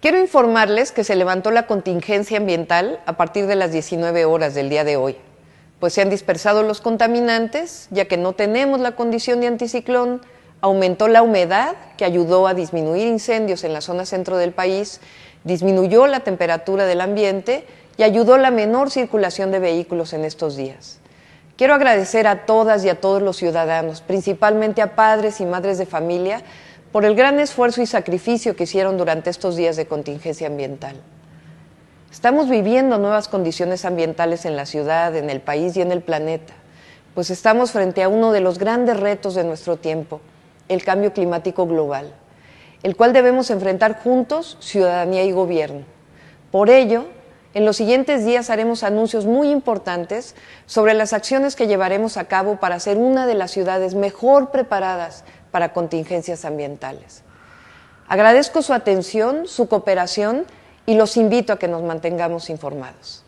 Quiero informarles que se levantó la contingencia ambiental a partir de las 19 horas del día de hoy, pues se han dispersado los contaminantes, ya que no tenemos la condición de anticiclón, aumentó la humedad, que ayudó a disminuir incendios en la zona centro del país, disminuyó la temperatura del ambiente y ayudó la menor circulación de vehículos en estos días. Quiero agradecer a todas y a todos los ciudadanos, principalmente a padres y madres de familia, por el gran esfuerzo y sacrificio que hicieron durante estos días de contingencia ambiental. Estamos viviendo nuevas condiciones ambientales en la ciudad, en el país y en el planeta, pues estamos frente a uno de los grandes retos de nuestro tiempo, el cambio climático global, el cual debemos enfrentar juntos, ciudadanía y gobierno. Por ello, en los siguientes días haremos anuncios muy importantes sobre las acciones que llevaremos a cabo para ser una de las ciudades mejor preparadas para contingencias ambientales. Agradezco su atención, su cooperación y los invito a que nos mantengamos informados.